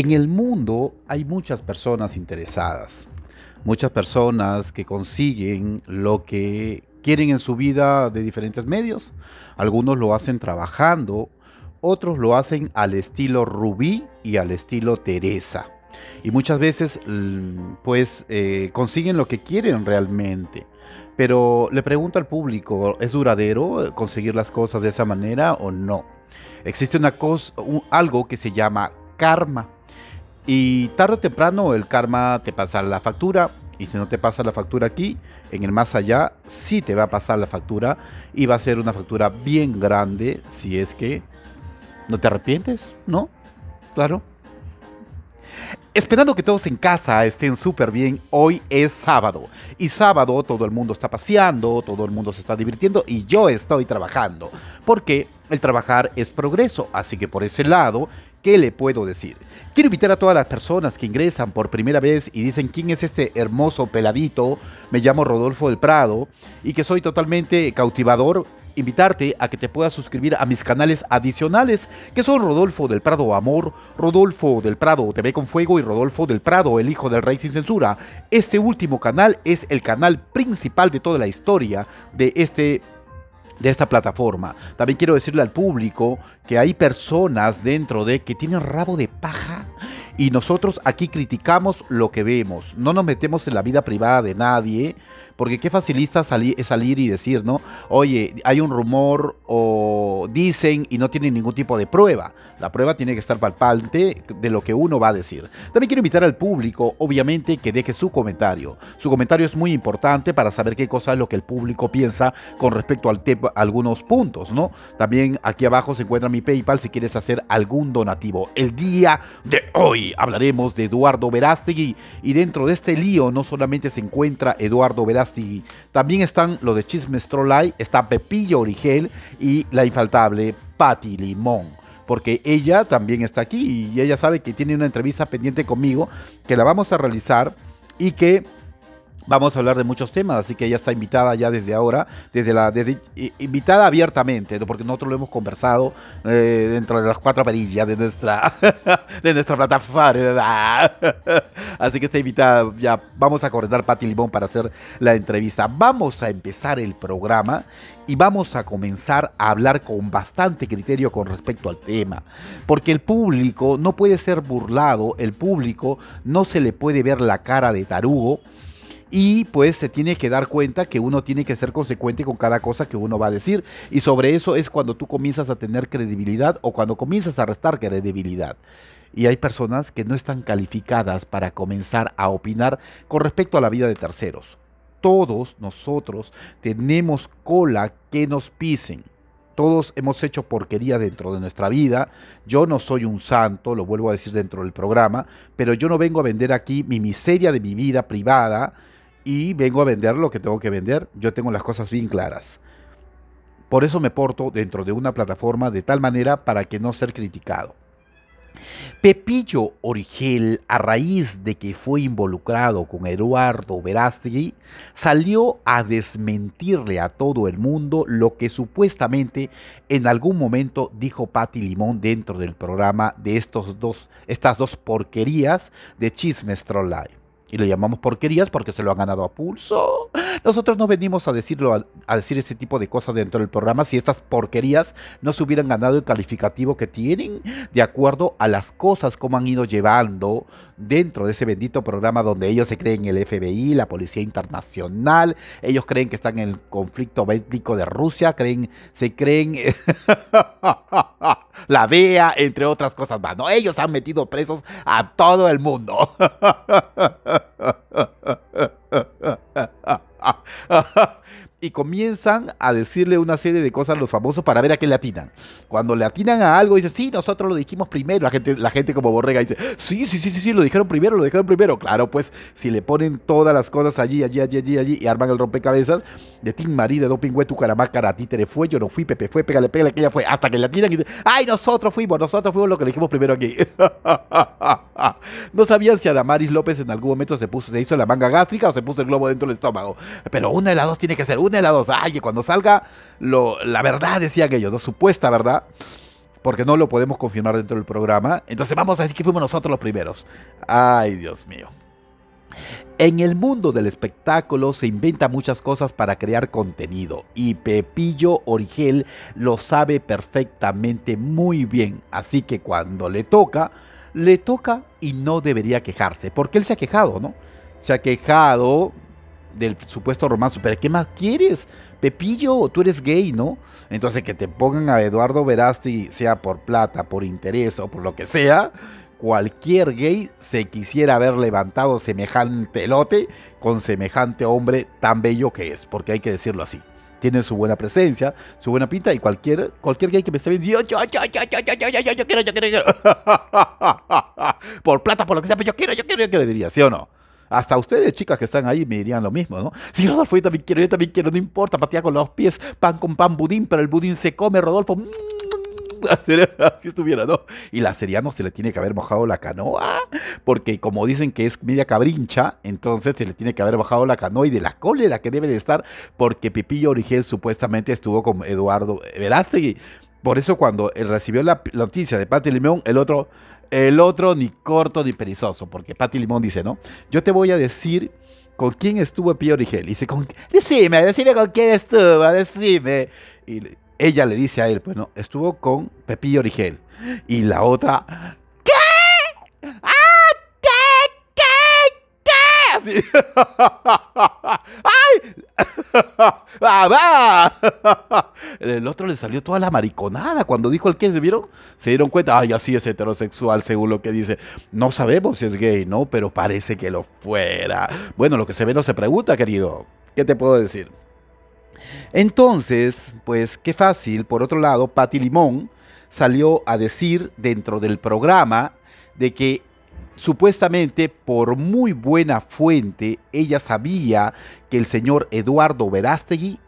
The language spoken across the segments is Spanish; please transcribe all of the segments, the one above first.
En el mundo hay muchas personas interesadas, muchas personas que consiguen lo que quieren en su vida de diferentes medios. Algunos lo hacen trabajando, otros lo hacen al estilo Rubí y al estilo Teresa. Y muchas veces pues eh, consiguen lo que quieren realmente. Pero le pregunto al público, ¿es duradero conseguir las cosas de esa manera o no? Existe una cosa, algo que se llama karma. Y tarde o temprano el karma te pasa la factura. Y si no te pasa la factura aquí, en el más allá sí te va a pasar la factura. Y va a ser una factura bien grande si es que no te arrepientes, ¿no? Claro. Esperando que todos en casa estén súper bien, hoy es sábado. Y sábado todo el mundo está paseando, todo el mundo se está divirtiendo y yo estoy trabajando. Porque el trabajar es progreso, así que por ese lado ¿Qué le puedo decir? Quiero invitar a todas las personas que ingresan por primera vez y dicen quién es este hermoso peladito, me llamo Rodolfo del Prado y que soy totalmente cautivador, invitarte a que te puedas suscribir a mis canales adicionales, que son Rodolfo del Prado Amor, Rodolfo del Prado TV con Fuego y Rodolfo del Prado, el hijo del rey sin censura. Este último canal es el canal principal de toda la historia de este de esta plataforma. También quiero decirle al público que hay personas dentro de que tienen rabo de paja y nosotros aquí criticamos lo que vemos. No nos metemos en la vida privada de nadie, porque qué facilita salir, salir y decir, ¿no? Oye, hay un rumor o dicen y no tienen ningún tipo de prueba. La prueba tiene que estar palpante de lo que uno va a decir. También quiero invitar al público, obviamente, que deje su comentario. Su comentario es muy importante para saber qué cosa es lo que el público piensa con respecto al algunos puntos, ¿no? También aquí abajo se encuentra mi PayPal si quieres hacer algún donativo. El día de hoy hablaremos de Eduardo Verástegui y dentro de este lío no solamente se encuentra Eduardo Verástegui, y también están los de Chismes Trollay, está Pepillo Origel y la infaltable Patti Limón. Porque ella también está aquí y ella sabe que tiene una entrevista pendiente conmigo que la vamos a realizar y que vamos a hablar de muchos temas, así que ella está invitada ya desde ahora, desde la invitada abiertamente, porque nosotros lo hemos conversado eh, dentro de las cuatro perillas de nuestra de nuestra plataforma. Así que está invitada, ya vamos a coordinar Pati Limón para hacer la entrevista. Vamos a empezar el programa y vamos a comenzar a hablar con bastante criterio con respecto al tema, porque el público no puede ser burlado, el público no se le puede ver la cara de tarugo y pues se tiene que dar cuenta que uno tiene que ser consecuente con cada cosa que uno va a decir y sobre eso es cuando tú comienzas a tener credibilidad o cuando comienzas a restar credibilidad. Y hay personas que no están calificadas para comenzar a opinar con respecto a la vida de terceros. Todos nosotros tenemos cola que nos pisen todos hemos hecho porquería dentro de nuestra vida. Yo no soy un santo, lo vuelvo a decir dentro del programa, pero yo no vengo a vender aquí mi miseria de mi vida privada y vengo a vender lo que tengo que vender. Yo tengo las cosas bien claras. Por eso me porto dentro de una plataforma de tal manera para que no ser criticado. Pepillo Origel, a raíz de que fue involucrado con Eduardo Verástegui, salió a desmentirle a todo el mundo lo que supuestamente en algún momento dijo Patti Limón dentro del programa de estos dos, estas dos porquerías de Chismes Troll y lo llamamos porquerías porque se lo han ganado a pulso. Nosotros no venimos a, decirlo, a, decir ese tipo de cosas dentro del programa si estas porquerías no se hubieran ganado el calificativo que tienen de acuerdo a las cosas como han ido llevando dentro de ese bendito programa donde ellos se creen el FBI, la Policía Internacional, ellos creen que están en el conflicto bélico de Rusia, creen, se creen... la vea entre otras cosas más. ¿no? Ellos han metido presos a todo el mundo. y comienzan a decirle una serie de cosas a los famosos para ver a qué le atinan. Cuando le atinan a algo, dice, sí, nosotros lo dijimos primero. La gente, la gente como borrega dice, sí, sí, sí, sí, sí, lo dijeron primero, lo dijeron primero. Claro, pues, si le ponen todas las cosas allí, allí, allí, allí, allí, y arman el rompecabezas, de Tim María, de Doping tu te Títere fue, yo no fui, Pepe fue, pégale, pégale, que ella fue, hasta que le atinan y dice, ay, nosotros fuimos, nosotros fuimos lo que le dijimos primero aquí. no sabían si Adamaris López en algún momento se puso, se hizo la manga gástrica o se puso el globo dentro del estómago. Pero una de las dos tiene que ser de las dos. Ay, cuando salga lo, la verdad, decían ellos, ¿no? Supuesta verdad. Porque no lo podemos confirmar dentro del programa. Entonces vamos a decir que fuimos nosotros los primeros. Ay, Dios mío. En el mundo del espectáculo se inventa muchas cosas para crear contenido y Pepillo Origel lo sabe perfectamente muy bien, así que cuando le toca, le toca y no debería quejarse, porque él se ha quejado, ¿no? Se ha quejado del supuesto romance. Pero ¿qué más quieres? Pepillo, tú eres gay, ¿no? Entonces que te pongan a Eduardo Verasti, sea por plata, por interés o por lo que sea, cualquier gay se quisiera haber levantado semejante lote con semejante hombre tan bello que es, porque hay que decirlo así. Tiene su buena presencia, su buena pinta y cualquier, cualquier gay que me esté viendo, yo, yo, quiero, yo quiero, yo quiero. por plata, por lo que sea, yo quiero, yo quiero, yo quiero, diría, ¿sí o no? Hasta ustedes, chicas que están ahí, me dirían lo mismo, ¿no? si Rodolfo, yo también quiero, yo también quiero, no importa, patea con los pies, pan con pan, budín, pero el budín se come, Rodolfo. Así estuviera, ¿no? Y la seriano se le tiene que haber mojado la canoa, porque como dicen que es media cabrincha, entonces se le tiene que haber mojado la canoa y de la cólera que debe de estar, porque Pipillo Origel supuestamente estuvo con Eduardo Verástegui. Por eso cuando él recibió la noticia de Pati Limón, el otro, el otro ni corto ni perezoso, porque Patti Limón dice, ¿no? Yo te voy a decir con quién estuvo Pío Origel. Dice, con, decime, decime con quién estuvo, decime. Y ella le dice a él, bueno, pues, no, estuvo con Pepillo Origel. Y la otra ¡Ah, el otro le salió toda la mariconada cuando dijo el que se vieron. Se dieron cuenta, ay, así es heterosexual, según lo que dice. No sabemos si es gay, ¿no? Pero parece que lo fuera. Bueno, lo que se ve no se pregunta, querido. ¿Qué te puedo decir? Entonces, pues qué fácil. Por otro lado, Patti Limón salió a decir dentro del programa de que Supuestamente, por muy buena fuente, ella sabía que el señor Eduardo Verástegui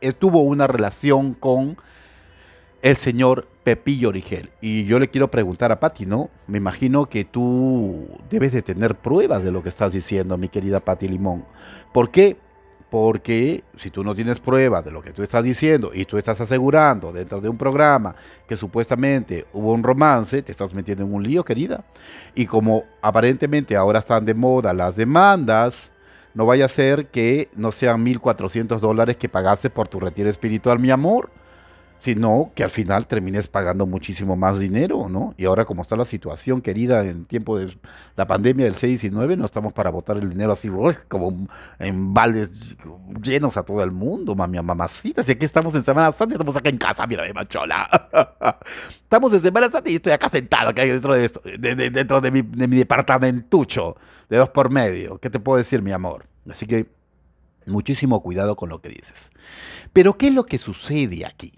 eh, tuvo una relación con el señor Pepillo Origel. Y yo le quiero preguntar a Patti, ¿no? Me imagino que tú debes de tener pruebas de lo que estás diciendo, mi querida Patti Limón. ¿Por qué? Porque si tú no tienes pruebas de lo que tú estás diciendo y tú estás asegurando dentro de un programa que supuestamente hubo un romance, te estás metiendo en un lío, querida. Y como aparentemente ahora están de moda las demandas, no vaya a ser que no sean 1.400 dólares que pagaste por tu retiro espiritual, mi amor sino que al final termines pagando muchísimo más dinero, ¿no? Y ahora como está la situación, querida, en tiempo de la pandemia del 6-19, no estamos para botar el dinero así uy, como en vales llenos a todo el mundo, mami, mamacita. Si aquí estamos en Semana Santa, estamos acá en casa, mira, mi machola. Estamos en Semana Santa y estoy acá sentado, acá dentro de esto, dentro de mi, de mi departamentucho, de dos por medio. ¿Qué te puedo decir, mi amor? Así que muchísimo cuidado con lo que dices. Pero, ¿qué es lo que sucede aquí?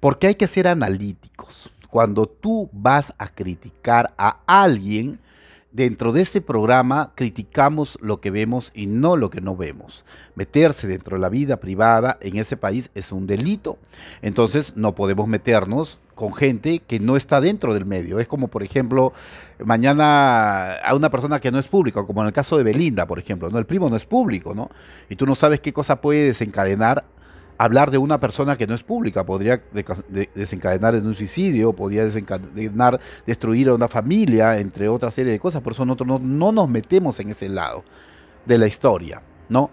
Porque hay que ser analíticos. Cuando tú vas a criticar a alguien, dentro de este programa criticamos lo que vemos y no lo que no vemos. Meterse dentro de la vida privada en ese país es un delito. Entonces no podemos meternos con gente que no está dentro del medio. Es como, por ejemplo, mañana a una persona que no es pública, como en el caso de Belinda, por ejemplo, ¿no? El primo no es público, ¿no? Y tú no sabes qué cosa puede desencadenar hablar de una persona que no es pública, podría desencadenar en un suicidio, podría desencadenar, destruir a una familia, entre otra serie de cosas. Por eso nosotros no, no nos metemos en ese lado de la historia, ¿no?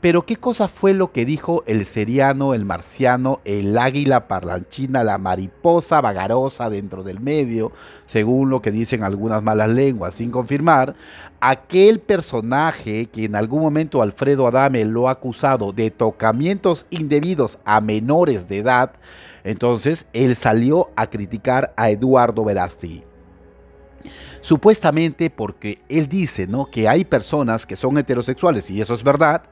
Pero ¿qué cosa fue lo que dijo el seriano, el marciano, el águila parlanchina, la mariposa vagarosa dentro del medio, según lo que dicen algunas malas lenguas, sin confirmar? Aquel personaje que en algún momento Alfredo Adame lo ha acusado de tocamientos indebidos a menores de edad, entonces él salió a criticar a Eduardo Verasti. supuestamente porque él dice, ¿no? Que hay personas que son heterosexuales, y eso es verdad,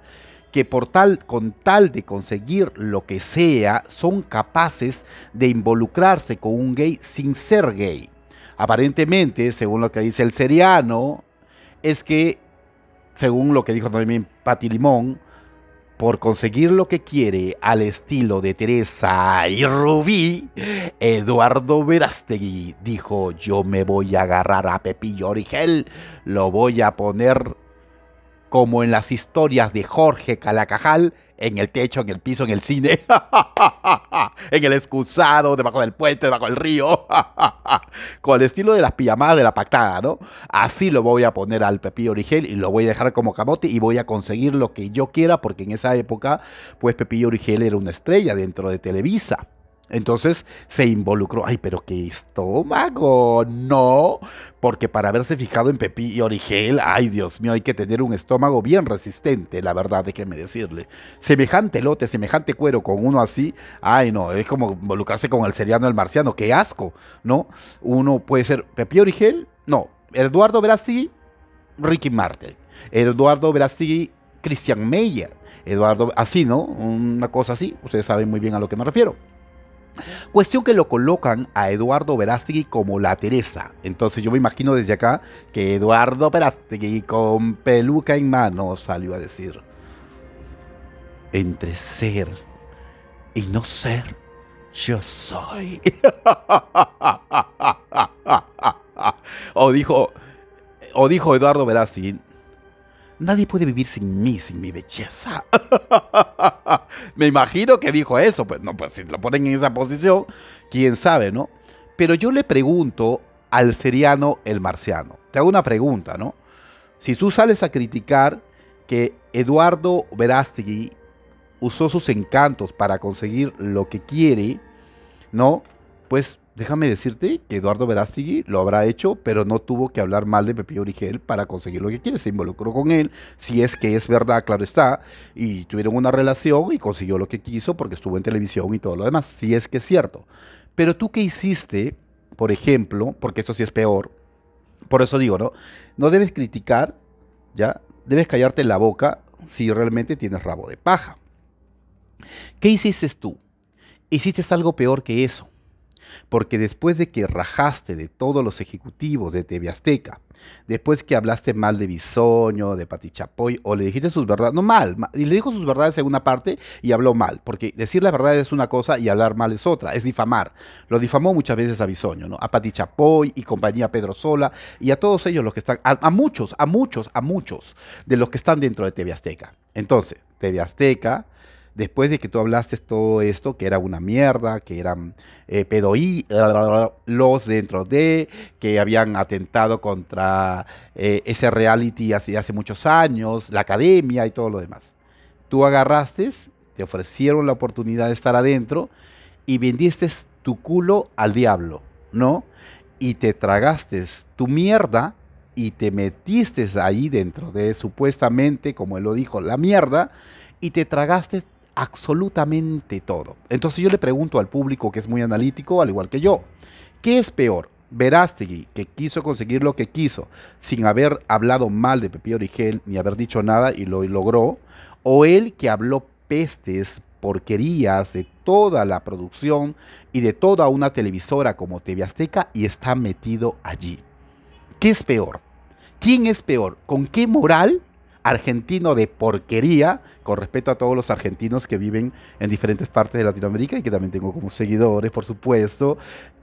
que por tal, con tal de conseguir lo que sea, son capaces de involucrarse con un gay sin ser gay. Aparentemente, según lo que dice el seriano, es que, según lo que dijo también Patti Limón, por conseguir lo que quiere al estilo de Teresa y Rubí, Eduardo Verástegui dijo, yo me voy a agarrar a Pepillo Origel, lo voy a poner como en las historias de Jorge Calacajal, en el techo, en el piso, en el cine, en el excusado, debajo del puente, debajo del río, con el estilo de las pijamadas de la pactada, ¿no? Así lo voy a poner al Pepillo Origel y lo voy a dejar como camote y voy a conseguir lo que yo quiera, porque en esa época, pues Pepillo Origel era una estrella dentro de Televisa. Entonces se involucró. Ay, pero qué estómago. No, porque para haberse fijado en Pepí y Origel, ay Dios mío, hay que tener un estómago bien resistente, la verdad, déjeme decirle. Semejante lote, semejante cuero con uno así, ay no, es como involucrarse con el seriano el marciano, qué asco, ¿no? Uno puede ser Pepí Origel, no, Eduardo Brasi, Ricky Martel, Eduardo Brasi, Christian Meyer, Eduardo, así, ¿no? Una cosa así, ustedes saben muy bien a lo que me refiero. Cuestión que lo colocan a Eduardo Verástegui como la Teresa. Entonces yo me imagino desde acá que Eduardo Verástegui con peluca en mano salió a decir, entre ser y no ser, yo soy. o dijo, o dijo Eduardo Verástegui, Nadie puede vivir sin mí, sin mi belleza. Me imagino que dijo eso. Pues no, pues si lo ponen en esa posición, quién sabe, ¿no? Pero yo le pregunto al seriano el marciano. Te hago una pregunta, ¿no? Si tú sales a criticar que Eduardo Verástegui usó sus encantos para conseguir lo que quiere, ¿no? Pues déjame decirte que Eduardo Verástigui lo habrá hecho, pero no tuvo que hablar mal de Pepillo Origel para conseguir lo que quiere. Se involucró con él, si es que es verdad, claro está, y tuvieron una relación y consiguió lo que quiso porque estuvo en televisión y todo lo demás, si es que es cierto. Pero tú qué hiciste, por ejemplo, porque esto sí es peor, por eso digo, ¿no? No debes criticar, ¿ya? Debes callarte la boca si realmente tienes rabo de paja. ¿Qué hiciste tú? Hiciste algo peor que eso porque después de que rajaste de todos los ejecutivos de TV Azteca, después que hablaste mal de Bisoño, de Patichapoy, o le dijiste sus verdades, no mal, y le dijo sus verdades en una parte y habló mal, porque decir la verdad es una cosa y hablar mal es otra, es difamar. Lo difamó muchas veces a Bisoño, ¿no? A Patichapoy y compañía Pedro Sola, y a todos ellos los que están, a, muchos, a muchos, a muchos de los que están dentro de TV Azteca. Entonces, TV Azteca después de que tú hablaste todo esto, que era una mierda, que eran eh, pedoí, los dentro de, que habían atentado contra eh, ese reality hace, hace muchos años, la academia y todo lo demás. Tú agarraste, te ofrecieron la oportunidad de estar adentro y vendiste tu culo al diablo, ¿no? Y te tragaste tu mierda y te metiste ahí dentro de supuestamente, como él lo dijo, la mierda, y te tragaste absolutamente todo. Entonces yo le pregunto al público que es muy analítico, al igual que yo, ¿qué es peor? Verástegui, que quiso conseguir lo que quiso, sin haber hablado mal de Pepe Origel, ni haber dicho nada y lo logró, o él que habló pestes, porquerías de toda la producción y de toda una televisora como TV Azteca y está metido allí. ¿Qué es peor? ¿Quién es peor? ¿Con qué moral argentino de porquería, con respeto a todos los argentinos que viven en diferentes partes de Latinoamérica y que también tengo como seguidores, por supuesto,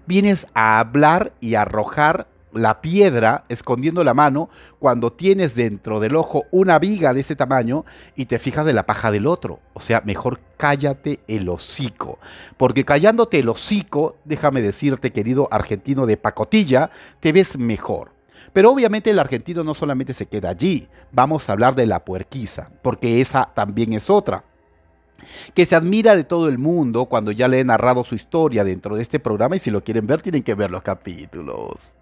vienes a hablar y a arrojar la piedra escondiendo la mano cuando tienes dentro del ojo una viga de ese tamaño y te fijas de la paja del otro. O sea, mejor cállate el hocico. Porque callándote el hocico, déjame decirte, querido argentino de pacotilla, te ves mejor. Pero obviamente el argentino no solamente se queda allí, vamos a hablar de la puerquiza, porque esa también es otra que se admira de todo el mundo cuando ya le he narrado su historia dentro de este programa y si lo quieren ver tienen que ver los capítulos.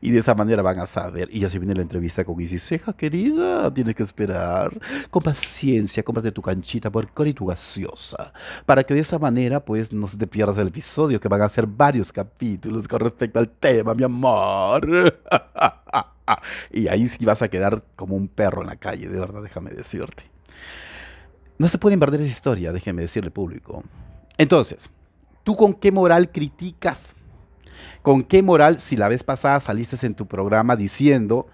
Y de esa manera van a saber. Y ya se viene la entrevista con Isis Ceja, querida, tienes que esperar. Con paciencia, cómprate tu canchita por y tu gaseosa. Para que de esa manera pues no se te pierdas el episodio, que van a ser varios capítulos con respecto al tema, mi amor. y ahí sí vas a quedar como un perro en la calle, de verdad, déjame decirte. No se pueden perder esa historia, déjeme decirle público. Entonces, ¿tú con qué moral criticas? ¿Con qué moral, si la vez pasada saliste en tu programa diciendo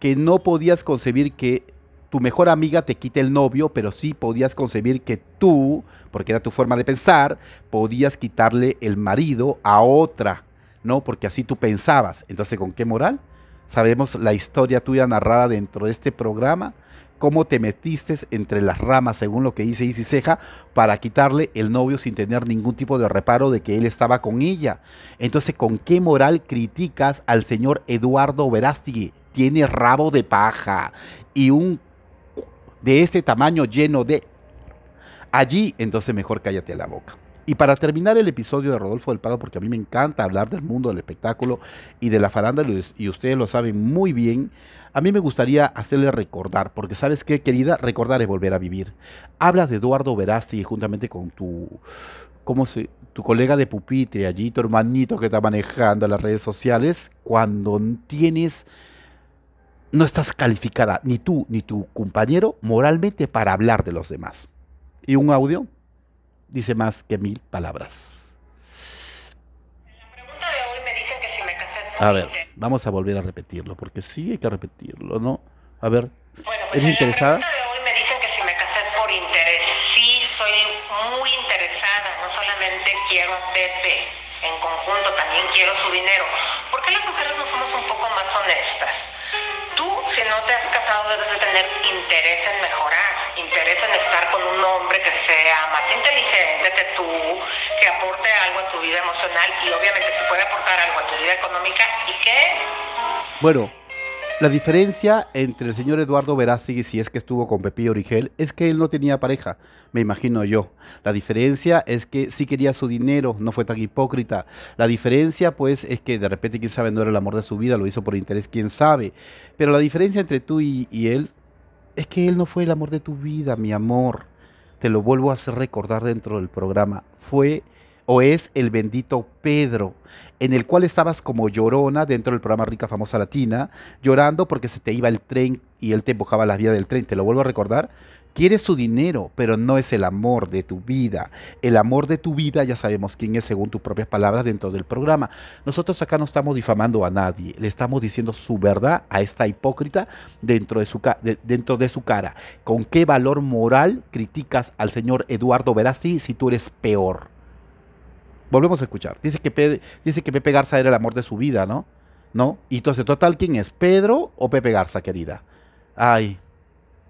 que no podías concebir que tu mejor amiga te quite el novio, pero sí podías concebir que tú, porque era tu forma de pensar, podías quitarle el marido a otra, ¿no? Porque así tú pensabas. Entonces, ¿con qué moral? Sabemos la historia tuya narrada dentro de este programa, cómo te metiste entre las ramas, según lo que dice Isis Ceja, para quitarle el novio sin tener ningún tipo de reparo de que él estaba con ella. Entonces, ¿con qué moral criticas al señor Eduardo Verástigui? Tiene rabo de paja y un de este tamaño lleno de... Allí, entonces mejor cállate la boca. Y para terminar el episodio de Rodolfo del Pago porque a mí me encanta hablar del mundo del espectáculo y de la farándula, y ustedes lo saben muy bien, a mí me gustaría hacerle recordar, porque sabes qué, querida, recordar es volver a vivir. Hablas de Eduardo Verazzi juntamente con tu, ¿cómo tu colega de pupitre allí, tu hermanito que está manejando las redes sociales, cuando tienes, no estás calificada, ni tú ni tu compañero, moralmente para hablar de los demás. Y un audio dice más que mil palabras. A ver, vamos a volver a repetirlo, porque sí hay que repetirlo, ¿no? A ver, bueno, pues ¿es interesada? de hoy me dicen que si me casé por interés. Sí, soy muy interesada, no solamente quiero a Pepe, en conjunto también quiero su dinero. ¿Por qué las mujeres no somos un poco más honestas? tú, si no te has casado, debes de tener interés en mejorar, interés en estar con un hombre que sea más inteligente que tú, que aporte algo a tu vida emocional y obviamente si puede aportar algo a tu vida económica, ¿y qué? Bueno. La diferencia entre el señor Eduardo Verástegui, si es que estuvo con Pepillo Origel, es que él no tenía pareja me imagino yo. La diferencia es que sí quería su dinero, no fue tan hipócrita. La diferencia, pues, es que de repente, quién sabe, no era el amor de su vida, lo hizo por interés, quién sabe. Pero la diferencia entre tú y, él es que él no fue el amor de tu vida, mi amor. Te lo vuelvo a hacer recordar dentro del programa. Fue o es el bendito Pedro, en el cual estabas como llorona dentro del programa Rica Famosa Latina, llorando porque se te iba el tren y él te empujaba las vías del tren. Te lo vuelvo a recordar, Quiere su dinero, pero no es el amor de tu vida. El amor de tu vida ya sabemos quién es según tus propias palabras dentro del programa. Nosotros acá no estamos difamando a nadie, le estamos diciendo su verdad a esta hipócrita dentro de su, cara. ¿Con qué valor moral criticas al señor Eduardo Verasti si tú eres peor? Volvemos a escuchar. Dice que, dice que Pepe Garza era el amor de su vida, ¿no? ¿No? Y entonces, total, ¿quién es? ¿Pedro o Pepe Garza, querida? Ay,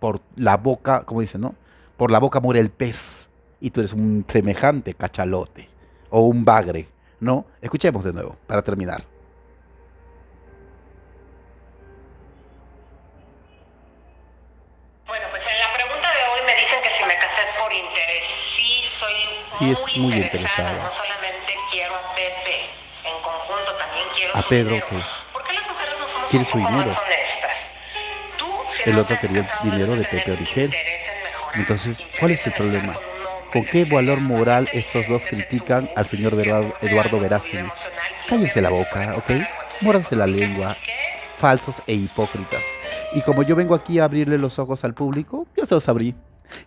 por la boca, como dicen, ¿no? Por la boca muere el pez y tú eres un semejante cachalote o un bagre, ¿no? Escuchemos de nuevo para terminar. Bueno, pues en la pregunta de hoy me dicen que si me casé por interés. Sí, soy muy, es muy interesada. No solamente quiero a Pepe, en conjunto también quiero a Pedro, ¿Por qué las mujeres no somos un poco su dinero? el otro quería el dinero de Pepe Origel. Entonces, ¿cuál es el problema? ¿Con qué valor moral estos dos critican al señor Eduardo Verástegui? Cállense la boca, ¿ok? Móranse la lengua, falsos e hipócritas. Y como yo vengo aquí a abrirle los ojos al público, ya se los abrí.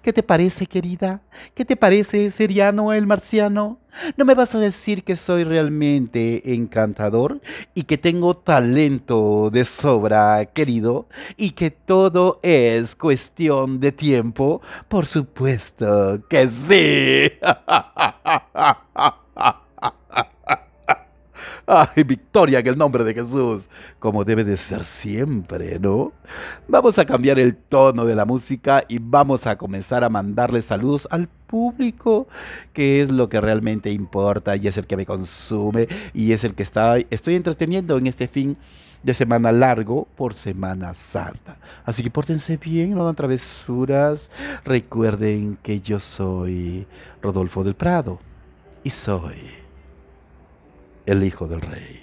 ¿Qué te parece, querida? ¿Qué te parece, Seriano el Marciano? ¿No me vas a decir que soy realmente encantador y que tengo talento de sobra, querido? ¿Y que todo es cuestión de tiempo? Por supuesto que sí. ¡Ay, victoria en el nombre de Jesús! Como debe de ser siempre, ¿no? Vamos a cambiar el tono de la música y vamos a comenzar a mandarle saludos al público, que es lo que realmente importa y es el que me consume y es el que está, estoy entreteniendo en este fin de semana largo por Semana Santa. Así que pórtense bien, no hagan travesuras. Recuerden que yo soy Rodolfo del Prado y soy el Hijo del Rey.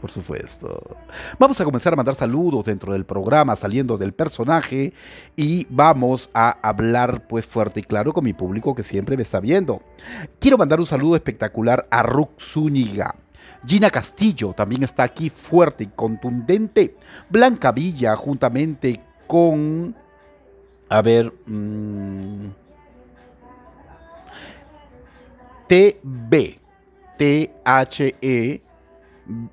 Por supuesto. Vamos a comenzar a mandar saludos dentro del programa, saliendo del personaje, y vamos a hablar pues fuerte y claro con mi público que siempre me está viendo. Quiero mandar un saludo espectacular a Ruk Gina Castillo también está aquí fuerte y contundente. Blanca Villa juntamente con... A ver... Mm, TB. T-H-E.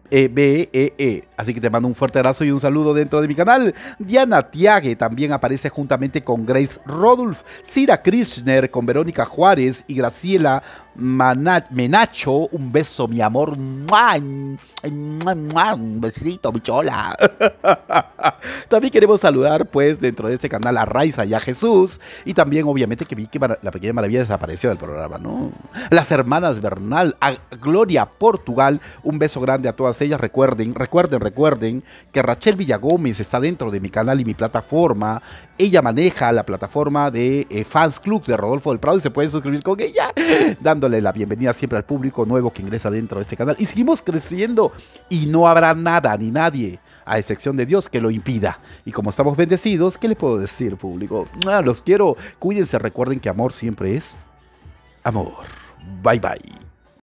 Eh, B -E -E. Así que te mando un fuerte abrazo y un saludo dentro de mi canal. Diana Tiague también aparece juntamente con Grace Rodolf. Sira Krishner, con Verónica Juárez y Graciela Menacho, un beso, mi amor. Un besito, mi chola. también queremos saludar, pues, dentro de este canal a Raiza y a Jesús. Y también, obviamente, que vi que la pequeña maravilla desapareció del programa, ¿no? Las hermanas Bernal, a Gloria Portugal, un beso grande a todas ellas. Recuerden, recuerden, recuerden que Rachel Villagómez está dentro de mi canal y mi plataforma. Ella maneja la plataforma de eh, Fans Club de Rodolfo del Prado y se pueden suscribir con ella dando la bienvenida siempre al público nuevo que ingresa dentro de este canal. Y seguimos creciendo y no habrá nada ni nadie, a excepción de Dios, que lo impida. Y como estamos bendecidos, ¿qué les puedo decir, público? Ah, los quiero, cuídense, recuerden que amor siempre es amor. Bye bye.